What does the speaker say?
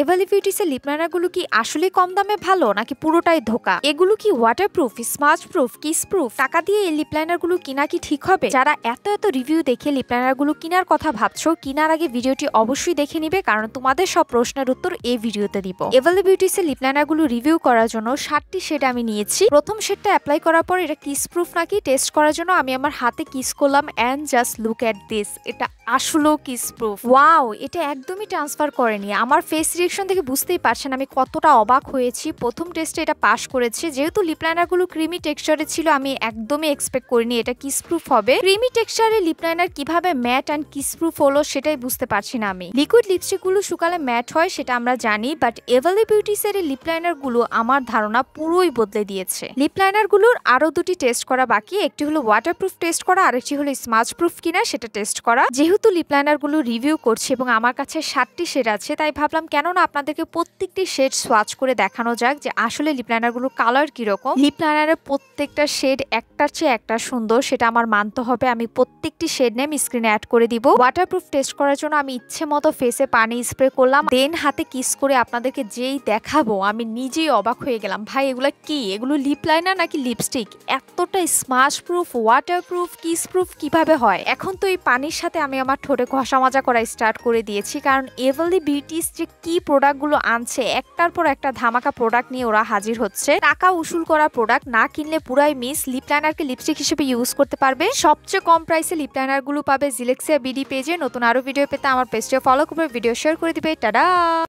এভালি বিউটিসের লিপনারাগুলো কি আসলে কম দামে ভালো নাকি পুরোটাই ধোকা এগুলো কি waterproof smart proof kiss proof টাকা দিয়ে এই লিপলাইনারগুলো কিনা কি ঠিক হবে যারা এত এত রিভিউ দেখে লিপলাইনারগুলো কিনার কথা ভাবছো কিনার আগে ভিডিওটি অবশ্যই দেখে নিবে কারণ তোমাদের সব প্রশ্নের উত্তর এই ভিডিওতে দিব এভালি বিউটিসের লিপলাইনারগুলো রিভিউ করার জন্য ষাটটি শেড আমি নিয়েছি প্রথম শেডটা অ্যাপ্লাই করার পর এটা কিস প্রুফ নাকি টেস্ট করার জন্য আমি আমার হাতে কিস করলাম and just look at this এটা আসলেও কিস প্রুফ ওয়াও এটা একদমই ট্রান্সফার করেনি আমার ফেস রিয়েকশন দেখে বুঝতেই পারছেন আমি কতটা অবাক হয়েছি প্রথম টেস্টে এটা পাশ করেছে যেহেতু লিপলাইনারগুলো ক্রিমি টেক্সচারে ছিল আমি একদমই এক্সপেক্ট করিনি এটা কিস প্রুফ হবে ক্রিমি টেক্সচারে লিপলাইনার কিভাবে ম্যাট অ্যান্ড কিস প্রুফ হলো সেটাই বুঝতে পারছি না আমি লিকুইড লিপস্টিকগুলো শুকালে ম্যাট হয় সেটা আমরা জানি বাট এভালি বিউটিসের এই লিপলাইনারগুলো আমার ধারণা পুরোই বদলে দিয়েছে লিপলাইনারগুলোর আরও দুটি টেস্ট করা বাকি একটি হলো ওয়াটারপ্রুফ টেস্ট করা আরেকটি হলো স্মাচ প্রুফ কিনা সেটা টেস্ট করা যেহেতু যেহেতু লিপ লাইনারগুলো রিভিউ করছি এবং আমার কাছে সাতটি শেড আছে তাই ভাবলাম কেননা আপনাদেরকে প্রত্যেকটি শেড সোয়াচ করে দেখানো যাক যে আসলে লিপ লাইনারগুলোর কালার কীরকম লিপ লাইনারের প্রত্যেকটা শেড একটার চেয়ে একটা সুন্দর সেটা আমার মানতে হবে আমি প্রত্যেকটি শেড নেম স্ক্রিনে অ্যাড করে দিব ওয়াটারপ্রুফ টেস্ট করার জন্য আমি ইচ্ছে মতো ফেসে পানি স্প্রে করলাম দেন হাতে কিস করে আপনাদেরকে যেই দেখাবো আমি নিজেই অবাক হয়ে গেলাম ভাই এগুলো কি এগুলো লিপ লাইনার নাকি লিপস্টিক এতটা smash proof waterproof kiss proof কিভাবে হয় এখন তো এই পানির সাথে আমি আমার ঠোঁটে ঘষা মাজা করা স্টার্ট করে দিয়েছি কারণ এভেলি বিউটিস যে কী প্রোডাক্টগুলো আনছে একটার পর একটা ধামাকা প্রোডাক্ট নিয়ে ওরা হাজির হচ্ছে টাকা উসুল করা প্রোডাক্ট না কিনলে পুরাই মিস লিপ লাইনারকে লিপস্টিক হিসেবে ইউজ করতে পারবে সবচেয়ে কম প্রাইসে লিপ লাইনারগুলো পাবে জিলেক্সিয়া বিডি পেজে নতুন আরও ভিডিও পেতে আমার পেজটিও ফলো করবে ভিডিও শেয়ার করে দিবে টাডা